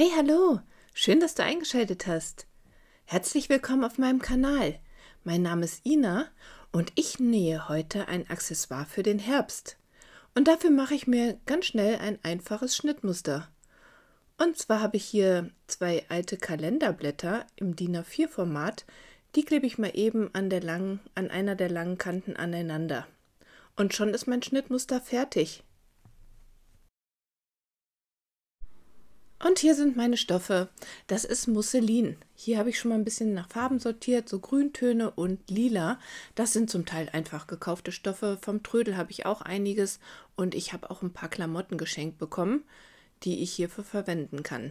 Hey, hallo! Schön, dass du eingeschaltet hast. Herzlich willkommen auf meinem Kanal. Mein Name ist Ina und ich nähe heute ein Accessoire für den Herbst. Und dafür mache ich mir ganz schnell ein einfaches Schnittmuster. Und zwar habe ich hier zwei alte Kalenderblätter im DIN A4 Format. Die klebe ich mal eben an, der langen, an einer der langen Kanten aneinander. Und schon ist mein Schnittmuster fertig. Und hier sind meine Stoffe. Das ist Musselin. Hier habe ich schon mal ein bisschen nach Farben sortiert, so Grüntöne und Lila. Das sind zum Teil einfach gekaufte Stoffe. Vom Trödel habe ich auch einiges und ich habe auch ein paar Klamotten geschenkt bekommen, die ich hierfür verwenden kann.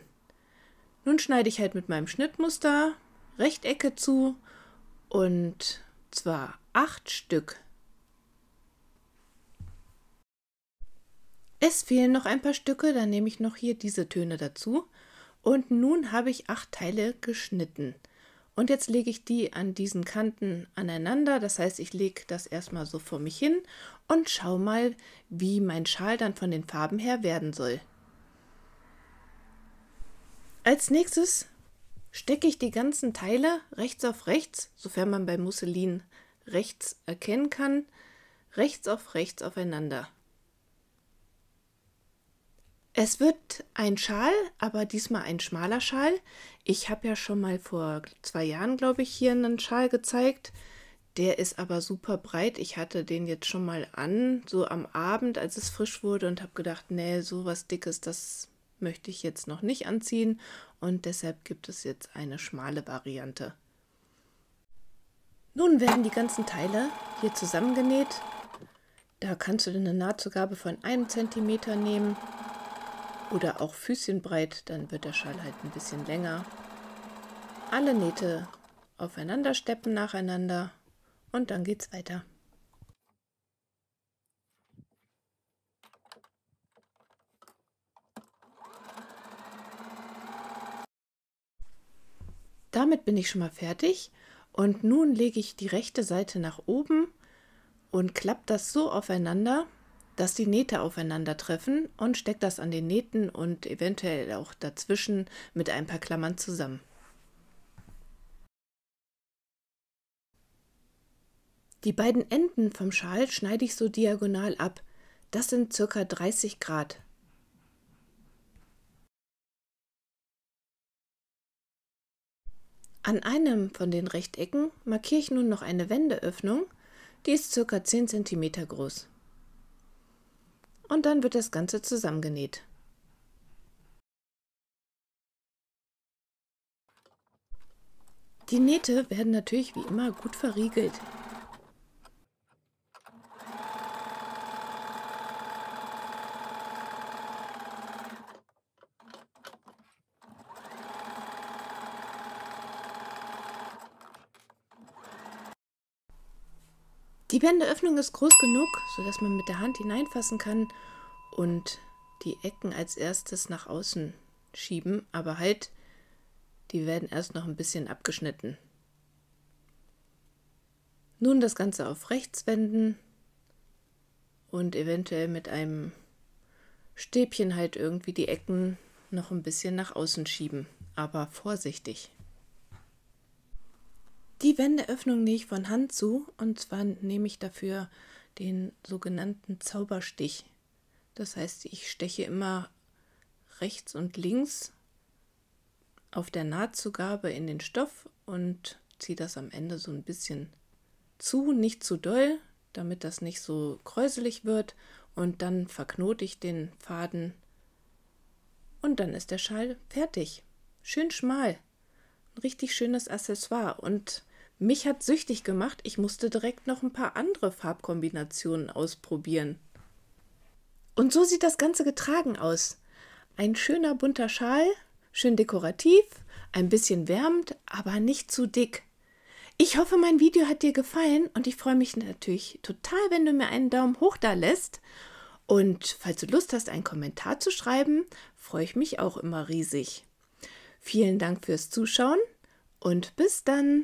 Nun schneide ich halt mit meinem Schnittmuster Rechtecke zu und zwar acht Stück. Es fehlen noch ein paar Stücke, dann nehme ich noch hier diese Töne dazu. Und nun habe ich acht Teile geschnitten. Und jetzt lege ich die an diesen Kanten aneinander. Das heißt, ich lege das erstmal so vor mich hin und schaue mal, wie mein Schal dann von den Farben her werden soll. Als nächstes stecke ich die ganzen Teile rechts auf rechts, sofern man bei Musselin rechts erkennen kann, rechts auf rechts aufeinander. Es wird ein Schal, aber diesmal ein schmaler Schal. Ich habe ja schon mal vor zwei Jahren, glaube ich, hier einen Schal gezeigt. Der ist aber super breit. Ich hatte den jetzt schon mal an, so am Abend, als es frisch wurde und habe gedacht, nee, so was Dickes, das möchte ich jetzt noch nicht anziehen. Und deshalb gibt es jetzt eine schmale Variante. Nun werden die ganzen Teile hier zusammengenäht. Da kannst du eine Nahtzugabe von einem Zentimeter nehmen oder auch füßchenbreit, dann wird der Schall halt ein bisschen länger. Alle Nähte aufeinander steppen nacheinander und dann geht's weiter. Damit bin ich schon mal fertig und nun lege ich die rechte Seite nach oben und klappe das so aufeinander, dass die Nähte aufeinandertreffen und steckt das an den Nähten und eventuell auch dazwischen mit ein paar Klammern zusammen. Die beiden Enden vom Schal schneide ich so diagonal ab. Das sind ca. 30 Grad. An einem von den Rechtecken markiere ich nun noch eine Wendeöffnung, die ist ca. 10 cm groß und dann wird das Ganze zusammengenäht. Die Nähte werden natürlich wie immer gut verriegelt, Die Wendeöffnung ist groß genug, sodass man mit der Hand hineinfassen kann und die Ecken als erstes nach außen schieben, aber halt, die werden erst noch ein bisschen abgeschnitten. Nun das Ganze auf rechts wenden und eventuell mit einem Stäbchen halt irgendwie die Ecken noch ein bisschen nach außen schieben, aber vorsichtig die Wendeöffnung nehme ich von Hand zu und zwar nehme ich dafür den sogenannten Zauberstich. Das heißt, ich steche immer rechts und links auf der Nahtzugabe in den Stoff und ziehe das am Ende so ein bisschen zu, nicht zu doll, damit das nicht so kräuselig wird und dann verknote ich den Faden und dann ist der Schal fertig. Schön schmal ein richtig schönes Accessoire und mich hat süchtig gemacht. Ich musste direkt noch ein paar andere Farbkombinationen ausprobieren. Und so sieht das Ganze getragen aus. Ein schöner bunter Schal, schön dekorativ, ein bisschen wärmend, aber nicht zu dick. Ich hoffe, mein Video hat dir gefallen und ich freue mich natürlich total, wenn du mir einen Daumen hoch da lässt. Und falls du Lust hast, einen Kommentar zu schreiben, freue ich mich auch immer riesig. Vielen Dank fürs Zuschauen und bis dann.